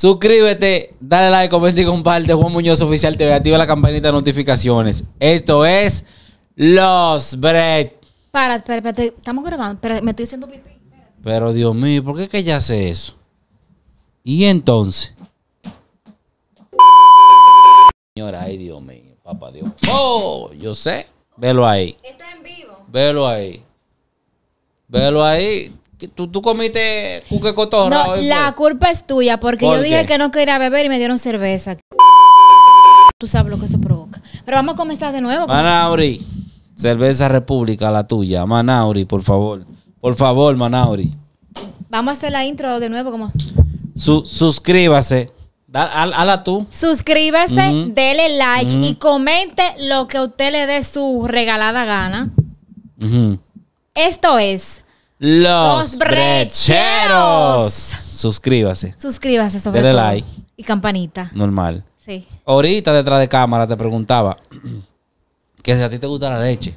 Suscríbete, dale like, comenta y comparte. Juan Muñoz Oficial TV. Activa la campanita de notificaciones. Esto es Los Bread. Para, para, estamos grabando, pero me estoy haciendo pipí. Pero Dios mío, ¿por qué que ella hace eso? Y entonces. Señora, ay Dios mío, papá Dios. Oh, yo sé. Velo ahí. Esto es en vivo. Velo ahí. Velo ahí. Tú, tú comiste cuque No, la pues. culpa es tuya porque yo dije que no quería beber y me dieron cerveza. Tú sabes lo que eso provoca. Pero vamos a comenzar de nuevo. Manauri, cerveza república, la tuya. Manauri, por favor. Por favor, Manauri. Vamos a hacer la intro de nuevo. como suscríbase. Hala tú. Suscríbase, dele like y comente lo que usted le dé su regalada gana. Esto es los, brecheros. Suscríbase. Suscríbase sobre like. Y campanita. Normal. Sí. Ahorita detrás de cámara te preguntaba qué si a ti te gusta la leche.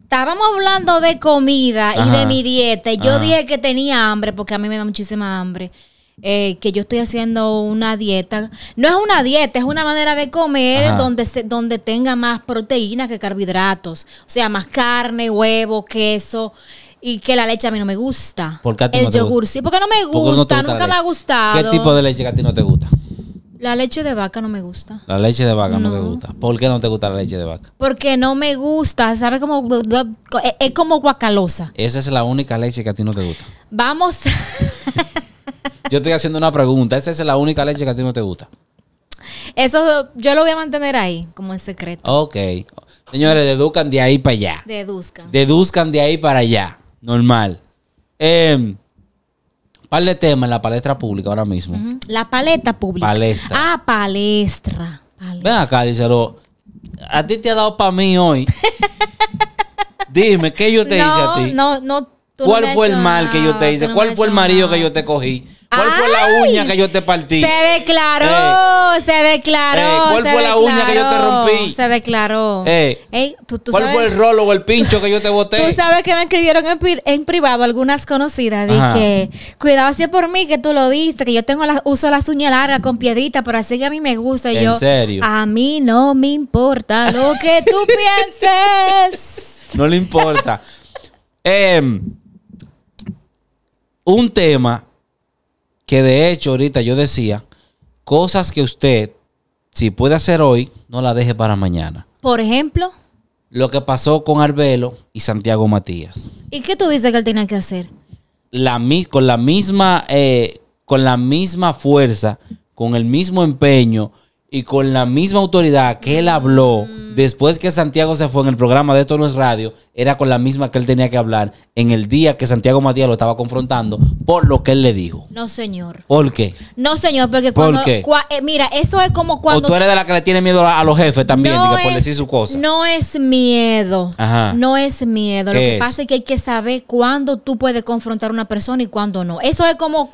Estábamos hablando de comida y de mi dieta. Yo dije que tenía hambre porque a mí me da muchísima hambre. Eh, que yo estoy haciendo una dieta. No es una dieta, es una manera de comer donde, se, donde tenga más proteína que carbohidratos. O sea, más carne, huevo, queso. Y que la leche a mí no me gusta. ¿Por qué a ti El no yogur sí, porque no me gusta, no gusta nunca me ha gustado. ¿Qué tipo de leche que a ti no te gusta? La leche de vaca no me gusta. La leche de vaca no, me te gusta. ¿Por qué no te gusta la leche de vaca? Porque no me gusta, ¿sabes? Como, es como guacalosa. Esa es la única leche que a ti no te gusta. Vamos. Yo estoy haciendo una pregunta. Esa es la única leche que a ti no te gusta. Eso yo lo voy a mantener ahí, como en secreto. Ok. Señores, deduzcan de ahí para allá. Deduzcan. Deduzcan de ahí para allá. Normal. Eh, par de temas en la palestra pública ahora mismo. La paleta pública. Palestra. Ah, palestra. Ven acá, díselo. A ti te ha dado para mí hoy. Dime, ¿qué yo te hice a ti? No, no, ¿Cuál fue el mal que yo te hice? ¿Cuál fue el marido que yo te cogí? ¿Cuál fue la uña que yo te partí? Se declaró, eh. se declaró. Eh, ¿Cuál fue la uña que yo te rompí? Se declaró. Eh. cuál fue el rolo o el pincho que yo te boté? Tú sabes que me escribieron en, privado algunas conocidas. Dije, cuidado así por mí que tú lo dices, que yo tengo la, uso las uñas largas con piedrita, pero así que a mí me gusta. ¿En serio? A mí no me importa lo que tú pienses. No le importa. eh, un tema que de hecho ahorita yo decía, cosas que usted, si puede hacer hoy, no la deje para mañana. Por ejemplo. Lo que pasó con Arbelo y Santiago Matías. ¿Y qué tú dices que él tiene que hacer? La, con, la misma, eh, con la misma fuerza, con el mismo empeño, y con la misma autoridad que él habló mm. después que Santiago se fue en el programa de Esto no es radio, era con la misma que él tenía que hablar en el día que Santiago Matías lo estaba confrontando por lo que él le dijo. No, señor. ¿Por qué? No, señor, porque cuando. Eh, mira, eso es como cuando. O tú eres de la que le tiene miedo a, los jefes también, por decir su cosa. No es miedo. Ajá. No es miedo. Lo que pasa es que hay que saber cuándo tú puedes confrontar a una persona y cuándo no. Eso es como.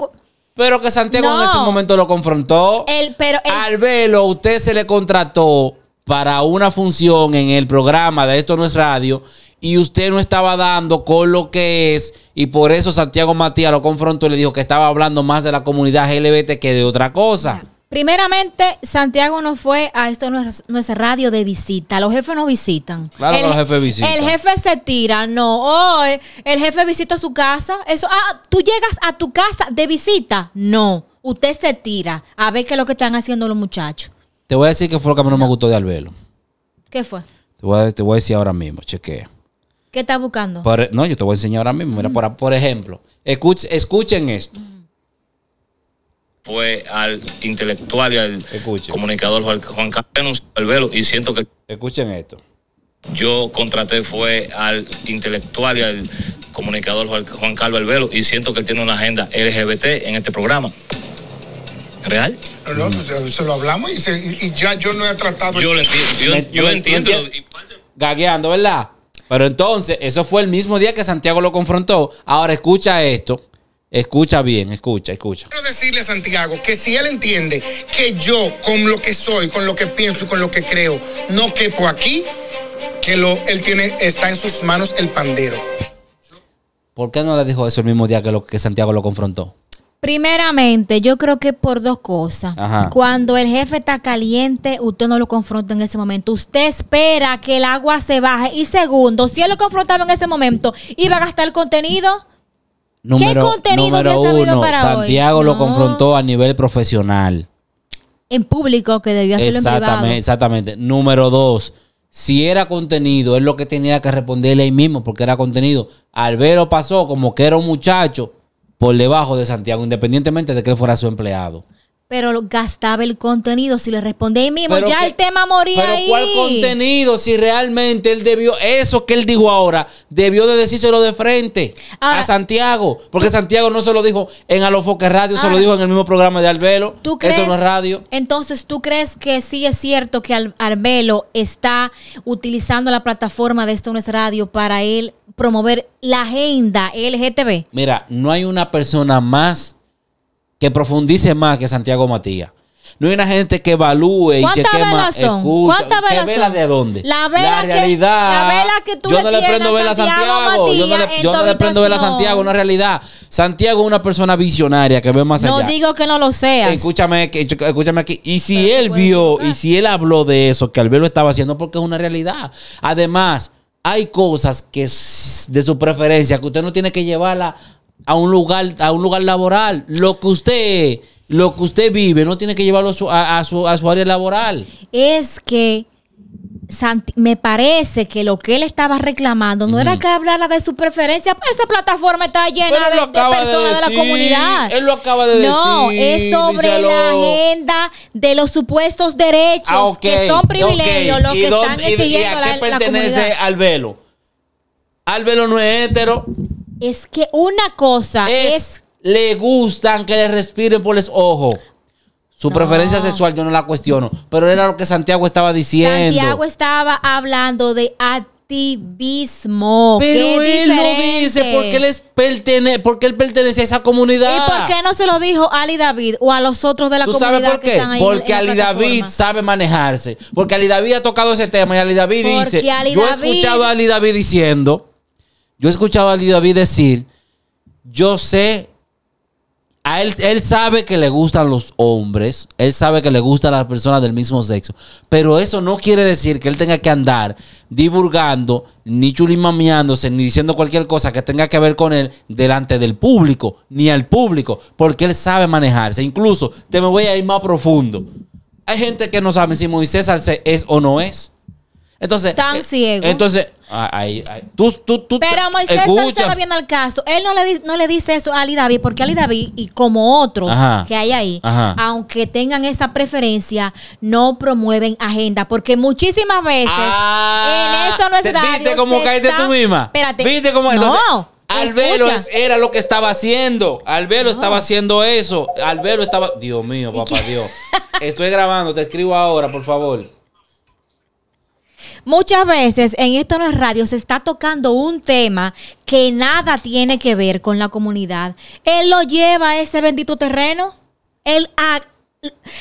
Pero que Santiago en ese momento lo confrontó. El, pero Al velo, usted se le contrató para una función en el programa de Esto No es Radio y usted no estaba dando con lo que es y por eso Santiago Matías lo confrontó y le dijo que estaba hablando más de la comunidad LGBT que de otra cosa. Primeramente, Santiago no fue a esto, nuestra radio de visita. Los jefes no visitan. Claro el, que los jefes visitan. El jefe se tira, no. el, jefe visita su casa. Eso, ah, tú llegas a tu casa de visita. No. Usted se tira a ver qué es lo que están haciendo los muchachos. Te voy a decir que fue lo que a mí no, me gustó de Albelo. ¿Qué fue? Te voy, a, decir ahora mismo, chequea. ¿Qué estás buscando? E- no, yo te voy a enseñar ahora mismo. Mira, por, ejemplo, escuchen esto fue al intelectual y al comunicador Juan Carlos Albelo y siento que... Escuchen esto. Yo contraté fue al intelectual y al comunicador Juan Carlos Albelo y siento que él tiene una agenda LGBT en este programa. ¿Real? No, no, pues, eh, se lo hablamos y, ya yo no he tratado... Yo, lo yo, entiendo. Gagueando, ¿verdad? Pero entonces, eso fue el mismo día que Santiago lo confrontó. Ahora escucha esto. Escucha bien, escucha, escucha. Quiero decirle a Santiago que si él entiende que yo, con lo que soy, con lo que pienso y con lo que creo, no quepo aquí, que lo, él tiene, está en sus manos el pandero. ¿Por qué no le dijo eso el mismo día que, lo, que Santiago lo confrontó? Primeramente, yo creo que por dos cosas. Cuando el jefe está caliente, usted no lo confronta en ese momento. Usted espera que el agua se baje. Y segundo, si él lo confrontaba en ese momento, iba a gastar el contenido. Número, ¿Qué contenido número uno, Santiago lo confrontó a nivel profesional. En público, que debía hacerlo exactamente, en Exactamente. Número dos, si era contenido, es lo que tenía que responderle ahí mismo, porque era contenido. verlo pasó como que era un muchacho por debajo de Santiago, independientemente de que él fuera su empleado pero gastaba el contenido. Si le respondía ahí mismo, ya el tema moría pero ¿Cuál contenido? Si realmente él debió, eso que él dijo ahora, debió de decírselo de frente a Santiago. Porque Santiago no se lo dijo en Alofoque Radio, se lo ah. dijo en el mismo programa de Arbelo. ¿tú crees, Esto no es radio. Entonces, ¿tú crees que sí es cierto que Al Arbelo está utilizando la plataforma de Esto no es radio para él promover la agenda LGTB? Mira, no hay una persona más que profundice más que Santiago Matías. No hay una gente que evalúe y chequee más. Son? ¿Qué vela de dónde? La vela la realidad. la vela que tú yo no le prendo vela a Santiago. yo no le, prendo vela a Santiago, una realidad. Santiago es una persona visionaria que ve más allá. No digo que no lo sea. Escúchame, escúchame aquí. Y si él vio y si él habló de eso, que al lo estaba haciendo porque es una realidad. Además, hay cosas que de su preferencia que usted no tiene que llevarla a un lugar, a un lugar laboral. Lo que usted, lo que usted vive, no tiene que llevarlo a su, área laboral. Es que me parece que lo que él estaba reclamando no era que hablara de su preferencia. Pues esa plataforma está llena de, personas de, la comunidad. Él lo acaba de decir. No, es sobre la agenda de los supuestos derechos ah, que son privilegios los que están exigiendo y, a qué pertenece al velo? Al velo no es hétero, es que una cosa es, Le gustan que le respiren por los ojos. Su preferencia sexual yo no la cuestiono, pero era lo que Santiago estaba diciendo. Santiago estaba hablando de activismo. Pero él no dice porque él, porque él pertenece a esa comunidad. ¿Y por qué no se lo dijo Ali David o a los otros de la ¿Tú comunidad sabes por qué? Porque Ali David sabe manejarse. Porque Ali David ha tocado ese tema y Ali David dice, yo he escuchado a Ali David diciendo yo he escuchado a David decir, yo sé, a él, él sabe que le gustan los hombres, él sabe que le gustan las personas del mismo sexo, pero eso no quiere decir que él tenga que andar divulgando, ni chulimameándose, ni diciendo cualquier cosa que tenga que ver con él delante del público, ni al público, porque él sabe manejarse. Incluso, te me voy a ir más profundo. Hay gente que no sabe si Moisés es o no es. Entonces. Tan eh, Entonces, ahí, tú, tú, tú. Pero Moisés está viendo al caso. Él no le, dice eso a Ali David, porque Ali David y como otros que hay ahí, aunque tengan esa preferencia, no promueven agenda. Porque muchísimas veces ah, en esto no es ¿Viste cómo caíste tú misma? Espérate. ¿Viste cómo? Entonces, no. era lo que estaba haciendo. Al estaba haciendo eso. Albelo estaba. Dios mío, papá Dios. Estoy grabando, te escribo ahora, por favor. Muchas veces en esto no las radio, se está tocando un tema que nada tiene que ver con la comunidad. Él lo lleva a ese bendito terreno. Él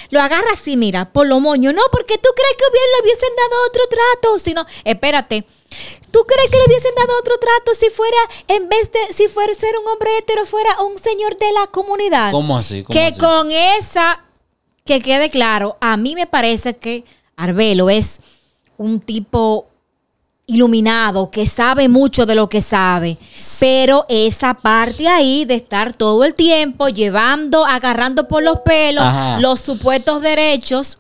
lo agarra así, mira, por lo moño. No, porque tú crees que bien le hubiesen dado otro trato. Sino, espérate. ¿Tú crees que le hubiesen dado otro trato si fuera, en vez de, si fuera ser un hombre hetero, fuera un señor de la comunidad? ¿Cómo así? que con esa, que quede claro, a mí me parece que Arbelo es un tipo iluminado, que sabe mucho de lo que sabe, pero esa parte ahí de estar todo el tiempo llevando, agarrando por los pelos los supuestos derechos.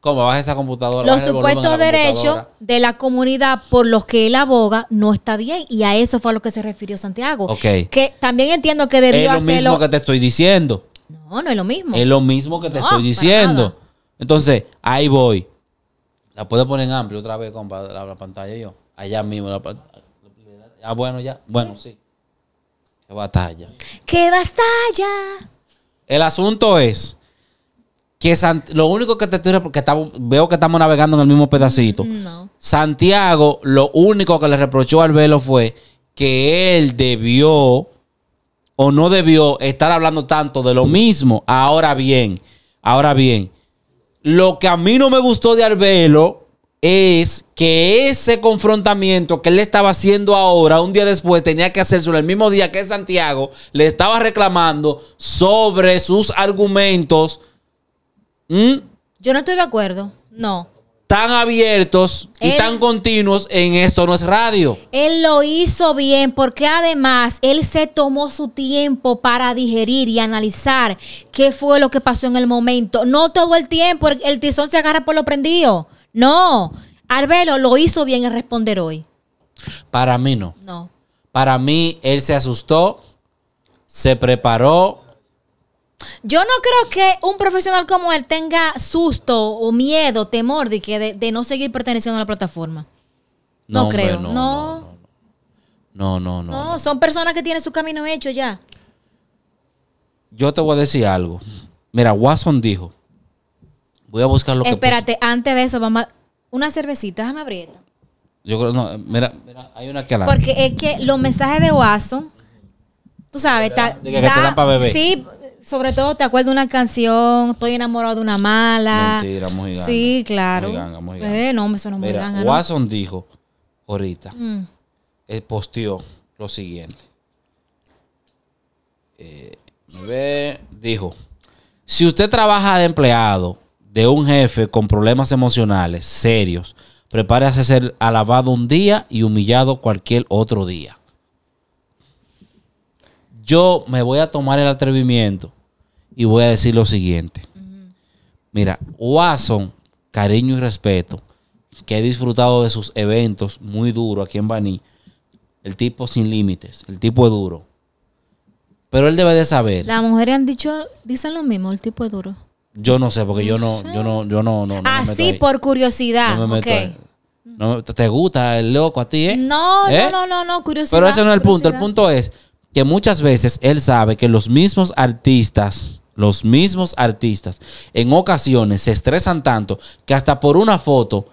¿Cómo vas esa computadora? Los supuestos derechos de la comunidad por los que él aboga no está bien y a eso fue a lo que se refirió Santiago. Que también entiendo que debió hacerlo. Es lo mismo que te estoy diciendo. No, no es lo mismo. Es lo mismo que te estoy diciendo. Entonces, ahí voy. La puedo poner en amplio otra vez, compa, la, pantalla yo. Allá mismo. ah, bueno, ya. Bueno, sí. Qué batalla. Qué batalla. El asunto es que lo único que te estoy porque veo que estamos navegando en el mismo pedacito. Mm, Santiago lo único que le reprochó al velo fue que él debió o no debió estar hablando tanto de lo mismo. Ahora bien, ahora bien, lo que a mí no me gustó de Arbelo es que ese confrontamiento que él estaba haciendo ahora, un día después, tenía que hacerse el mismo día que Santiago le estaba reclamando sobre sus argumentos. Yo no estoy de acuerdo, no tan abiertos y tan continuos en Esto No es Radio. Él lo hizo bien porque además él se tomó su tiempo para digerir y analizar qué fue lo que pasó en el momento. No todo el tiempo, el tizón se agarra por lo prendido. No, Arbelo lo hizo bien en responder hoy. Para mí no. No. Para mí él se asustó, se preparó, yo no creo que un profesional como él tenga susto o miedo, temor de que de, no seguir perteneciendo a la plataforma. No, creo. No no. no no. no. son personas que tienen su camino hecho ya. Yo te voy a decir algo. Mira, Watson dijo. Voy a buscar lo que. Espérate, antes de eso, vamos a. Una cervecita, déjame abrirla. Yo creo, no, mira, hay una que la. Porque es que los mensajes de Watson, tú sabes, está. Sí, sobre todo te acuerdo de una canción, estoy enamorado de una mala. Sí, claro. Eh, no, me no muy Watson dijo ahorita, mm. eh, posteó lo siguiente. Eh, dijo, si usted trabaja de empleado de un jefe con problemas emocionales serios, prepárese a ser alabado un día y humillado cualquier otro día yo me voy a tomar el atrevimiento y voy a decir lo siguiente. Mira, Watson, cariño y respeto, que he disfrutado de sus eventos muy duro aquí en Baní. El tipo sin límites, el tipo es duro. Pero él debe de saber. Las mujeres han dicho, dicen lo mismo, el tipo es duro. Yo no sé, porque yo no, yo no, yo no, no. Así ah, por curiosidad. ¿Te gusta el loco a ti, eh? No, no, ¿Eh? no, no, curiosidad. Pero ese no es el punto. El punto es, que muchas veces él sabe que los mismos artistas, los mismos artistas, en ocasiones se estresan tanto que hasta por una foto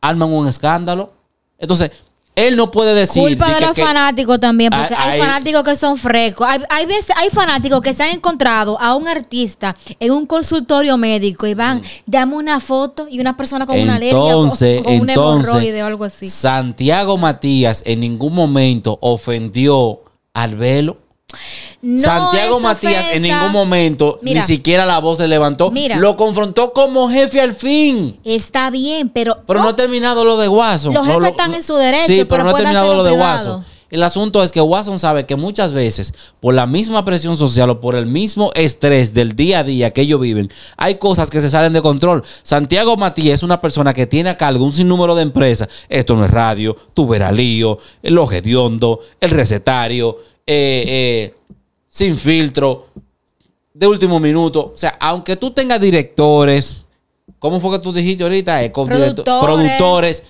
arman un escándalo. Entonces, él no puede decir. Culpa de, los fanáticos también, porque ah, hay, fanáticos que son frescos. Hay, veces, hay fanáticos que se han encontrado a un artista en un consultorio médico y van, mm. dame una foto y una persona con una alergia o, un hemorroide o algo así. Santiago Matías en ningún momento ofendió al velo. Santiago Matías en ningún momento ni siquiera la voz se levantó. Mira, lo confrontó como jefe al fin. Está bien, pero. Pero no ha terminado lo de Guaso. Los jefes están en su derecho. pero, no ha terminado lo de Guaso. El asunto es que Watson sabe que muchas veces, por la misma presión social o por el mismo estrés del día a día que ellos viven, hay cosas que se salen de control. Santiago Matías es una persona que tiene acá algún sinnúmero de empresas. Esto no es radio, tu veralío, el ojediondo, el recetario, eh, eh, sin filtro, de último minuto. O sea, aunque tú tengas directores, ¿cómo fue que tú dijiste ahorita? Eh, productores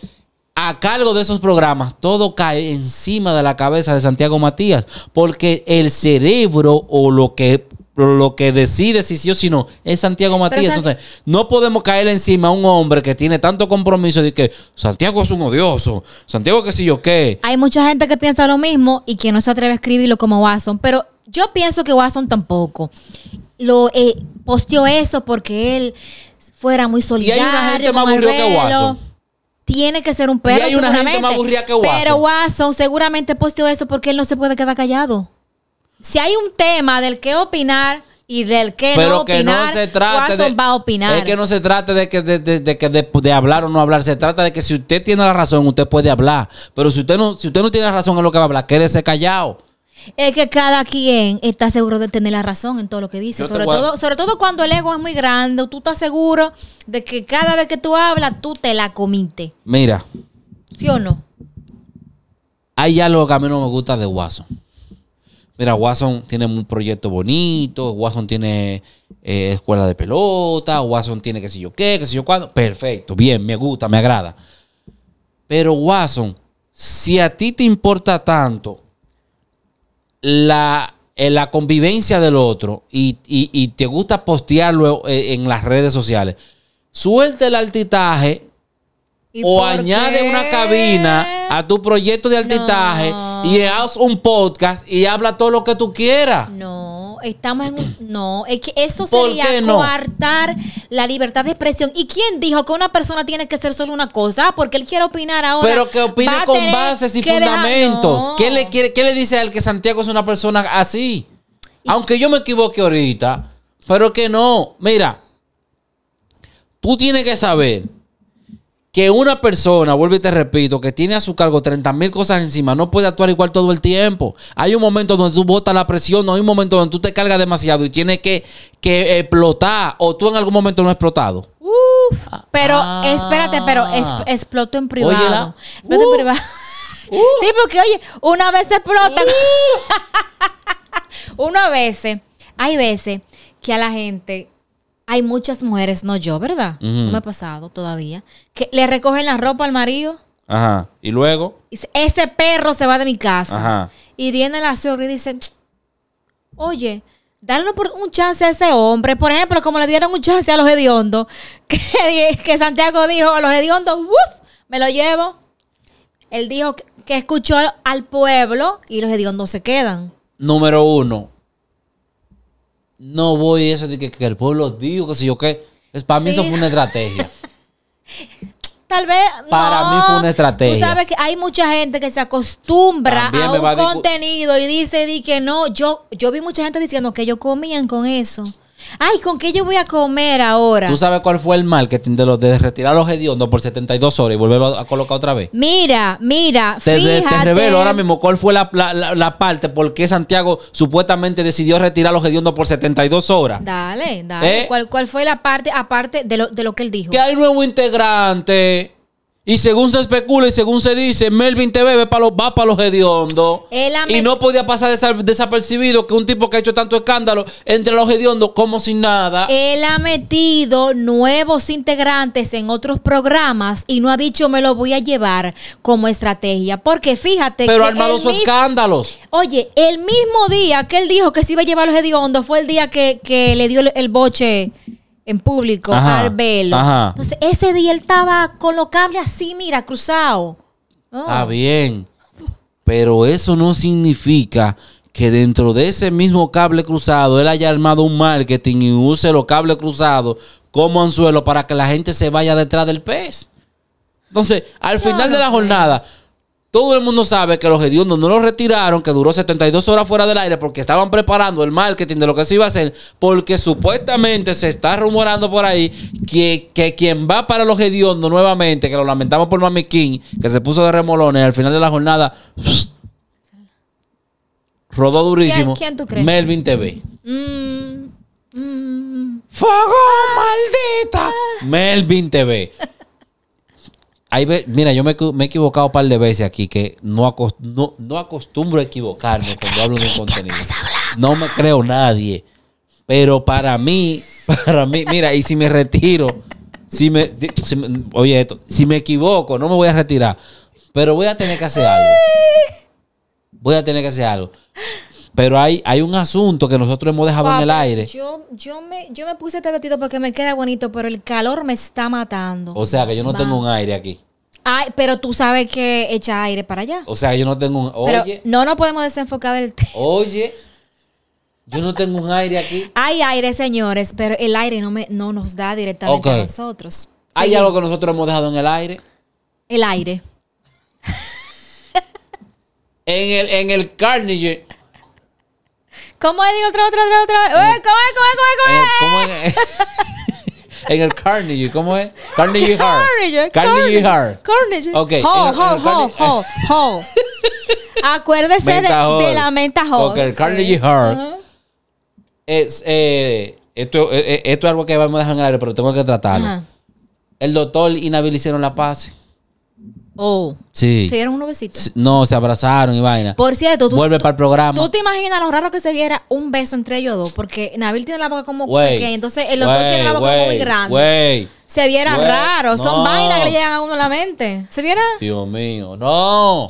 a cargo de esos programas, todo cae encima de la cabeza de Santiago Matías, porque el cerebro o lo que lo que decide si sí o si no es Santiago Matías. Entonces, no podemos caer encima a un hombre que tiene tanto compromiso de que Santiago es un odioso, Santiago que si yo qué. Hay mucha gente que piensa lo mismo y que no se atreve a escribirlo como Watson, pero yo pienso que Watson tampoco. Lo eh, posteó eso porque él fuera muy solidario. Y hay una gente más aburrida que Watson tiene que ser un perro. Y hay una gente más que Watson. Pero Watson seguramente posteó eso porque él no se puede quedar callado. Si hay un tema del que opinar y del que no opinar, se Watson va a opinar. Es que no se trata de que que de, hablar o no hablar. Se trata de que si usted tiene la razón, usted puede hablar. Pero si usted no, si usted no tiene la razón en lo que va a hablar, quédese callado. Es que cada quien está seguro de tener la razón en todo lo que dice. Sobre todo, sobre todo cuando el ego es muy grande, tú estás seguro de que cada vez que tú hablas, tú te la comiste. Mira. ¿Sí o no? Hay algo que a mí no me gusta de Watson. Mira, Watson tiene un proyecto bonito, Watson tiene eh, escuela de pelota, Watson tiene qué sé yo qué, qué sé yo cuándo. Perfecto, bien, me gusta, me agrada. Pero Watson, si a ti te importa tanto la, eh, la convivencia del otro y, te gusta postearlo eh, en las redes sociales, suelta el altitaje o añade una cabina a tu proyecto de altitaje y haz un podcast y habla todo lo que tú quieras. No estamos en un... No, es que eso sería coartar la libertad de expresión. ¿Y quién dijo que una persona tiene que ser solo una cosa? Ah, porque él quiere opinar ahora. Pero que opine con bases y fundamentos. ¿Qué, le ¿Qué le dice a él que Santiago es una persona así? Aunque yo me equivoque ahorita, pero que no. Mira, tú tienes que saber que una persona, vuelvo y te repito, que tiene a su cargo 30 mil cosas encima, no puede actuar igual todo el tiempo. Hay un momento donde tú botas la presión, no hay un momento donde tú te cargas demasiado y tienes que, que explotar, o tú en algún momento no has explotado. Ah, pero ah. espérate, pero exploto en privado. Óyela. Exploto en uh. privado. Uh. sí, porque oye, una vez explotan. Uh. una vez, hay veces que a la gente hay muchas mujeres, no yo, ¿verdad? No me ha pasado todavía. Que le recogen la ropa al marido. Ajá. Y luego. Ese perro se va de mi casa. Ajá. Y viene la suegra y dice: Oye, dale un chance a ese hombre. Por ejemplo, como le dieron un chance a los hediondos. Que, que Santiago dijo: A los hediondos, ¡Uf! Me lo llevo. Él dijo que, que escuchó al pueblo y los hediondos se quedan. Número uno, no voy eso de que, el pueblo dijo, que si yo qué. es para mí eso fue una estrategia. Tal vez. Para mí fue una estrategia. Tú sabes que hay mucha gente que se acostumbra a un contenido y dice di que no. Yo, yo vi mucha gente diciendo que ellos comían con eso. Ay, ¿con qué yo voy a comer ahora? ¿Tú sabes cuál fue el marketing de, los de retirar los hediondos por 72 horas y volverlo a colocar otra vez? Mira, mira, fíjate. Te revelo ahora mismo cuál fue la, la, parte por qué Santiago supuestamente decidió retirar los hediondos por 72 horas. Dale, dale. ¿Eh? ¿Cuál, fue la parte aparte de lo, de lo que él dijo? Que hay nuevo integrante y según se especula y según se dice, Melvin te va para los, va para los hediondos. Y no podía pasar desapercibido que un tipo que ha hecho tanto escándalo entre los hediondos como sin nada. Él ha metido nuevos integrantes en otros programas y no ha dicho me lo voy a llevar como estrategia. Porque fíjate que. Pero armado sus escándalos. Oye, el mismo día que él dijo que se iba a llevar los hediondos fue el día que, que le dio el boche en público, al velo. Entonces, ese día él estaba con los cables así, mira, cruzado. Está Ah, bien. Pero eso no significa que dentro de ese mismo cable cruzado él haya armado un marketing y use los cables cruzados como anzuelo para que la gente se vaya detrás del pez. Entonces, al final de la pues. jornada, todo el mundo sabe que los hediondos no los retiraron, que duró 72 horas fuera del aire porque estaban preparando el marketing de lo que se iba a hacer, porque supuestamente se está rumorando por ahí que, quien va para los hediondos nuevamente, que lo lamentamos por Mami King, que se puso de remolones al final de la jornada, rodó durísimo. ¿Quién, tú crees? Melvin TV. Mm, mm, mm. ¡Fuego maldita! Ah. Melvin TV mira, yo me, he equivocado un par de veces aquí que no, no, acostumbro a equivocarme cuando hablo de un contenido. No me creo nadie. Pero para mí, para mí, mira, y si me retiro, si me, oye esto, si me equivoco, no me voy a retirar, pero voy a tener que hacer algo. Voy a tener que hacer algo. Pero hay, hay un asunto que nosotros hemos dejado en el aire. Yo, yo, me, puse este vestido porque me queda bonito, pero el calor me está matando. O sea que yo no tengo un aire aquí. Ay, pero tú sabes que echa aire para allá. O sea, yo no tengo un. Pero no nos podemos desenfocar del tema. Oye. Yo no tengo un aire aquí. Hay aire, señores, pero el aire no, me, no nos da directamente a nosotros. ¿Hay algo que nosotros hemos dejado en el aire? El aire. en, el, en el Carnegie. ¿Cómo digo otra, otra, otra, otra? ¿Cómo cómo cómo es, cómo es? ¿Cómo es? en el Carnegie, ¿cómo es? Carnegie Hall. Carnegie Hall. Carnegie. Ok. Hall, hall, hall, Acuérdese de, la menta Hall. Ok, el Carnegie sí. es, eh, esto, eh, eh, esto, es algo que vamos a dejar en el aire, pero tengo que tratarlo. El doctor hicieron la paz. Oh. Sí. Se dieron unos besitos. No, se abrazaron y vaina. Por cierto, tú. Vuelve para el programa. Tú te imaginas lo raro que se viera un beso entre ellos dos. Porque Nabil tiene la boca como pequeña. Entonces el otro tiene la boca como muy grande. Se viera raro. Son vainas que le llegan a uno a la mente. ¿Se viera? Dios mío. No.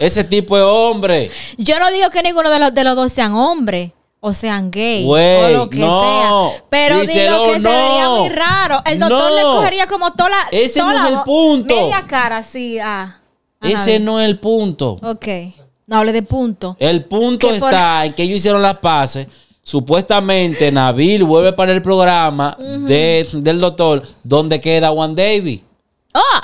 Ese tipo es hombre. Yo no digo que ninguno de los, de los dos sean hombres o sean gay o lo que sea. Pero digo que se vería muy raro. El doctor le cogería como toda la. Ese no es el punto. Media cara, así. Ese no es el punto. Ok. No hable de punto. El punto está en que ellos hicieron las pases Supuestamente Nabil vuelve para el programa del doctor dónde queda Juan David. ¡Ah!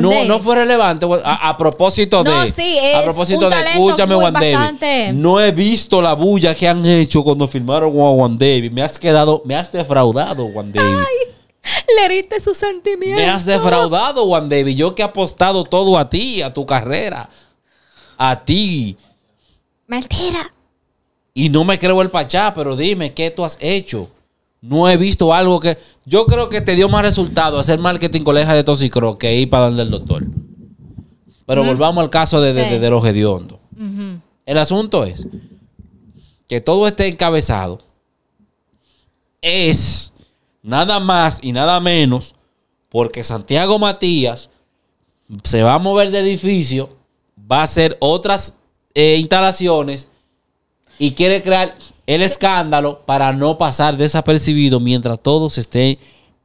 no, no fue relevante. Pues, a, propósito de. Sí, es a propósito de, escúchame, Juan David. No he visto la bulla que han hecho cuando firmaron a Juan David. Me has quedado, me has defraudado, Juan David. Ay. Le heriste sus sentimientos. Me has defraudado, Juan David. Yo que he apostado todo a ti, a tu carrera, a ti. Mentira. Y no me creo el pachá, pero dime, ¿qué tú has hecho? No he visto algo que. Yo creo que te dio más resultado hacer marketing leja de toxicro que ir para donde el doctor. Pero volvamos al caso de, de, los hediondos. El asunto es que todo esté encabezado es nada más y nada menos porque Santiago Matías se va a mover de edificio, va a hacer otras eh, instalaciones y quiere crear el escándalo para no pasar desapercibido mientras todo se esté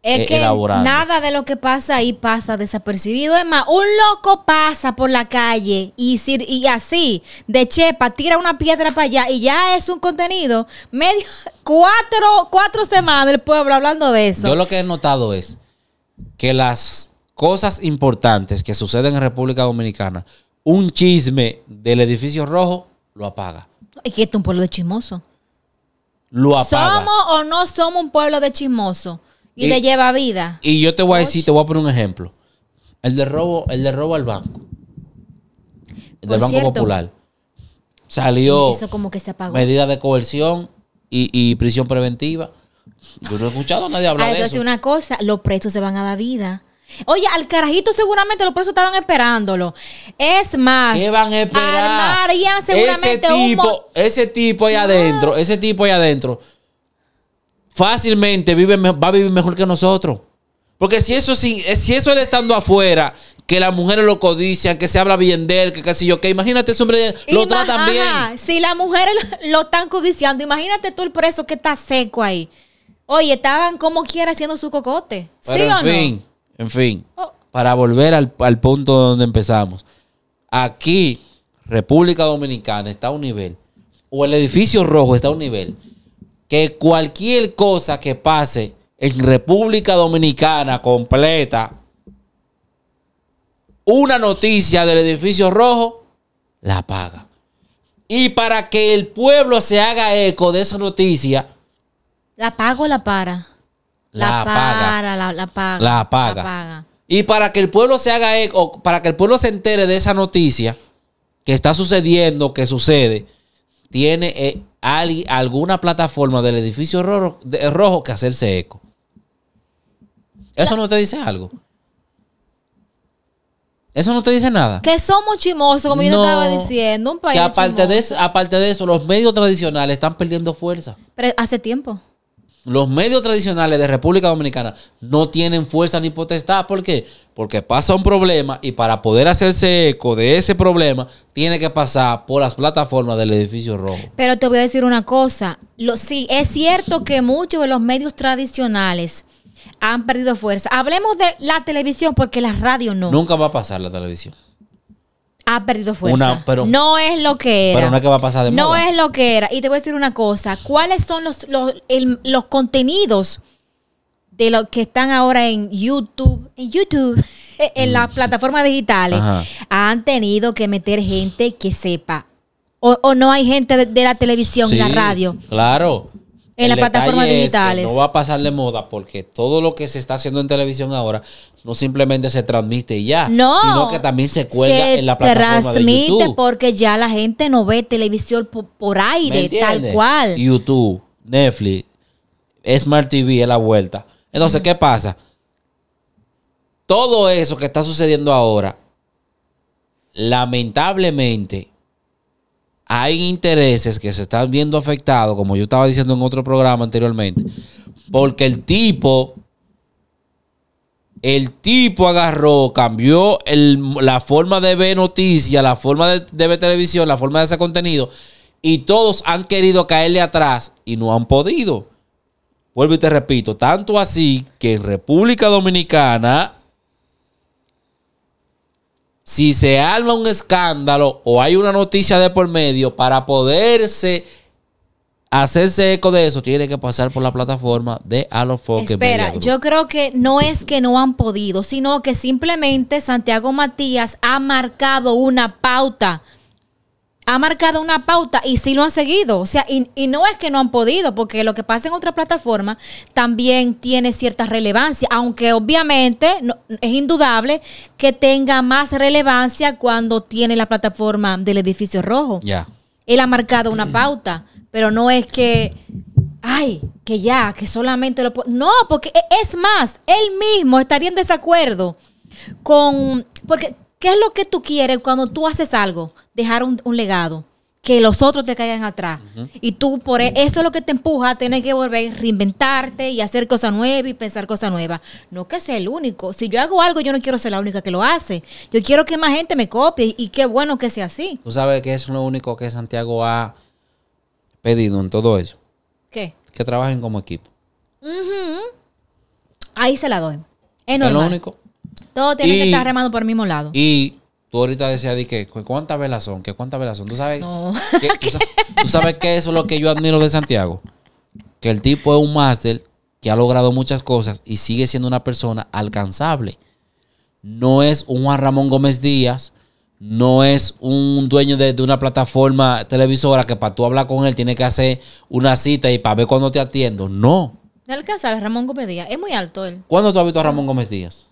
eh, es nada de lo que pasa ahí pasa desapercibido. Es más, un loco pasa por la calle y, así, de chepa, tira una piedra para allá y ya es un contenido. Medio, cuatro, cuatro semanas el pueblo hablando de eso. Yo lo que he notado es que las cosas importantes que suceden en República Dominicana, un chisme del edificio rojo lo apaga. Y que es un pueblo de chismoso lo ¿Somos o no somos un pueblo de chismoso y, le lleva vida? Y yo te voy a decir, te voy a poner un ejemplo. El de robo, el de robo al banco. El del Banco Popular. Salió eso como que se apagó. medida de coerción y, prisión preventiva. Yo no he escuchado a nadie hablar ah, de eso. una cosa, los presos se van a dar vida. Oye, al carajito seguramente los presos estaban esperándolo. Es más, ¿Qué van a esperar? seguramente ese tipo, Ese tipo ahí adentro, ese tipo ahí adentro, fácilmente vive, va a vivir mejor que nosotros. Porque si eso, si, eh, si eso él estando afuera, que las mujeres lo codician, que se habla bien de él, que casi yo, que imagínate ese hombre eh, lo tratan bien. Si las mujeres lo están codiciando, imagínate tú el preso que está seco ahí. Oye, estaban como quiera haciendo su cocote. ¿Sí o no? En fin, para volver al, al punto donde empezamos. Aquí, República Dominicana está a un nivel, o el edificio rojo está a un nivel, que cualquier cosa que pase en República Dominicana completa, una noticia del edificio rojo, la paga. Y para que el pueblo se haga eco de esa noticia. ¿La pago o la para? La, la, paga. la, la, Y para que el pueblo se haga eco, para que el pueblo se entere de esa noticia que está sucediendo, que sucede, tiene eh, alguna plataforma del edificio rojo, que hacerse eco. ¿Eso no te dice algo? Eso no te dice nada. Que somos chimosos, como yo estaba diciendo, un país. aparte de, eso, aparte de eso, los medios tradicionales están perdiendo fuerza. Pero hace tiempo los medios tradicionales de República Dominicana no tienen fuerza ni potestad. ¿Por qué? Porque pasa un problema y para poder hacerse eco de ese problema, tiene que pasar por las plataformas del edificio rojo. Pero te voy a decir una cosa. Lo, sí, es cierto que muchos de los medios tradicionales han perdido fuerza. Hablemos de la televisión porque la radio no. Nunca va a pasar la televisión ha perdido fuerza. no es lo que era. Pero no es lo que era. Y te voy a decir una cosa. ¿Cuáles son los, los, contenidos de los que están ahora en YouTube? En YouTube, en las mm. plataformas digitales. Han tenido que meter gente que sepa. O, no hay gente de, la televisión, la radio. Claro en las plataformas digitales. no va a pasar de moda porque todo lo que se está haciendo en televisión ahora no simplemente se transmite y ya, no, sino que también se cuelga en la plataforma transmite de YouTube. porque ya la gente no ve televisión por, aire, tal cual. YouTube, Netflix, Smart TV es la vuelta. Entonces, ¿qué pasa? Todo eso que está sucediendo ahora, lamentablemente, hay intereses que se están viendo afectados, como yo estaba diciendo en otro programa anteriormente, porque el tipo, el tipo agarró, cambió la forma de ver noticias, la forma de, de ver televisión, la forma de hacer contenido, y todos han querido caerle atrás y no han podido. Vuelvo y te repito, tanto así que en República Dominicana si se arma un escándalo o hay una noticia de por medio para poderse hacerse eco de eso, tiene que pasar por la plataforma de Alofoque. Espera, yo creo que no es que no han podido, sino que simplemente Santiago Matías ha marcado una pauta ha marcado una pauta y sí lo han seguido. O sea, y, no es que no han podido, porque lo que pasa en otra plataforma también tiene cierta relevancia, aunque obviamente es indudable que tenga más relevancia cuando tiene la plataforma del edificio rojo. Ya. Él ha marcado una pauta, pero no es que, ay, que ya, que solamente lo... No, porque e-, es más, él mismo estaría en desacuerdo con... Porque ¿Qué es lo que tú quieres cuando tú haces algo? Dejar un, legado. Que los otros te caigan atrás. Y tú, por e, eso es lo que te empuja a tener que volver a reinventarte y hacer cosas nuevas y pensar cosas nuevas. No que sea el único. Si yo hago algo, yo no quiero ser la única que lo hace. Yo quiero que más gente me copie y qué bueno que sea así. Tú sabes que es lo único que Santiago ha pedido en todo eso. ¿Qué? Que trabajen como equipo. Ahí se la doy. Es, es lo único. Todo tiene que estar remando por el mismo lado. Y tú ahorita decías di que cuántas velas son, qué cuántas velas son. Tú sabes, que, tú, es lo que yo admiro de Santiago. Que el tipo es un máster que ha logrado muchas cosas y sigue siendo una persona alcanzable. No es un Juan Ramón Gómez Díaz, no es un dueño de, una plataforma televisora que para tú hablar con él tiene que hacer una cita y para ver cuándo te atiendo. No. No a Ramón Gómez Díaz. Es muy alto él. ¿Cuándo tú has visto a Ramón Gómez Díaz?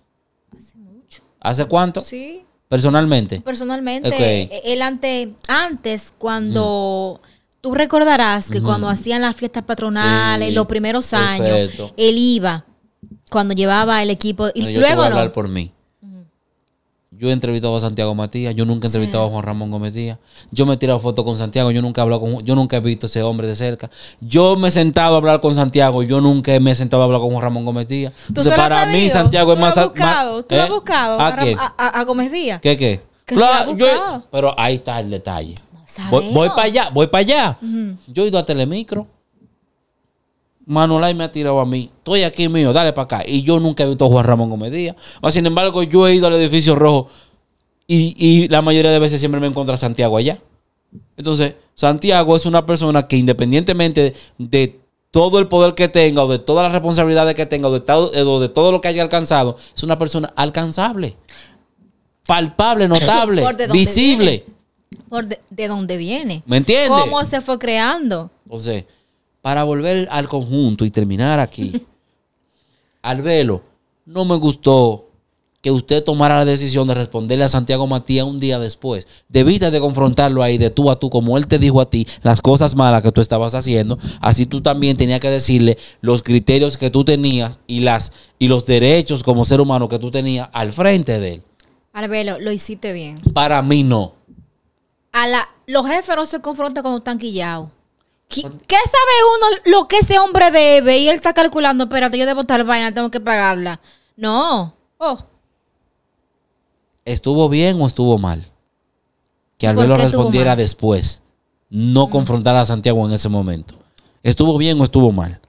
¿Hace cuánto? Sí. Personalmente. Personalmente. Él e-, antes, antes cuando... Tú recordarás que cuando hacían las fiestas patronales, los primeros años, él iba cuando llevaba el equipo. Y luego no. por mí. Yo he entrevistado a Santiago Matías, yo nunca he entrevistado a Juan Ramón Gómez Díaz. Yo me he tirado fotos con Santiago, yo nunca he hablado con yo nunca he visto ese hombre de cerca. Yo me he sentado a hablar con Santiago, yo nunca me he sentado a hablar con Juan Ramón Gómez Díaz. Entonces, para mí, Santiago es más. has buscado, ¿Tú has ¿Eh? buscado ¿A, Gómez Díaz? ¿Qué qué? qué pero ahí está el detalle. voy, para allá, voy para allá. Yo he ido a Telemicro Manolay me ha tirado a mí. Estoy aquí mío, dale para acá. Y yo nunca he visto a Juan Ramón Gómez Díaz. sin embargo, yo he ido al edificio rojo y, la mayoría de veces siempre me encuentra Santiago allá. Entonces, Santiago es una persona que independientemente de todo el poder que tenga o de todas las responsabilidades que tenga o de, todo, eh, lo que haya alcanzado, es una persona alcanzable, palpable, notable, visible. Por de, dónde viene. ¿Me entiendes? ¿Cómo se fue creando? sé para volver al conjunto y terminar aquí, al no me gustó que usted tomara la decisión de responderle a Santiago Matías un día después. Debiste de confrontarlo ahí de tú a tú, como él te dijo a ti, las cosas malas que tú estabas haciendo. Así tú también tenías que decirle los criterios que tú tenías y, las, y los derechos como ser humano que tú tenías al frente de él. Arbelo, lo hiciste bien. Para mí no. A la, los jefes no se confrontan con están ¿Qué, sabe uno lo que ese hombre debe? Y él está calculando, espérate, yo debo estar vaina, tengo que pagarla. No. Oh. ¿Estuvo bien o estuvo mal? Que al lo respondiera después. No confrontar a Santiago en ese momento. ¿Estuvo bien o estuvo mal?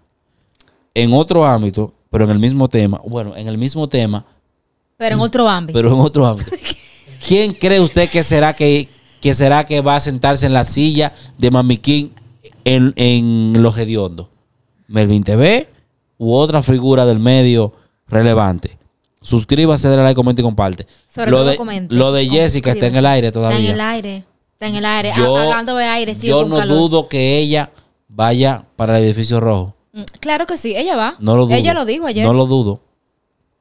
En otro ámbito, pero en el mismo tema. Bueno, en el mismo tema. Pero en mm, otro ámbito. Pero en otro ámbito. ¿Quién cree usted que será que, será que va a sentarse en la silla de Mami en, Los Hediondos. Melvin TV u otra figura del medio relevante. Suscríbase, dale like, comenta y comparte. lo, de, lo de Jessica está en el aire todavía. Está en el aire. Está en el aire. Yo, Hablando de aire, Yo no dudo que ella vaya para el edificio rojo. Mm, claro que sí, ella va. No lo dudo. Ella lo dijo ayer. No lo dudo.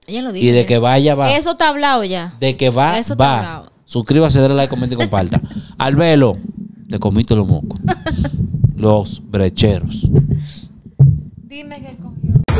Ella lo dijo. Y de que vaya, va. Eso está hablado ya. De que va, Eso va. Suscríbase, dale like, comenta y comparta. velo, te comiste los mocos. los brecheros. Dime qué cogió.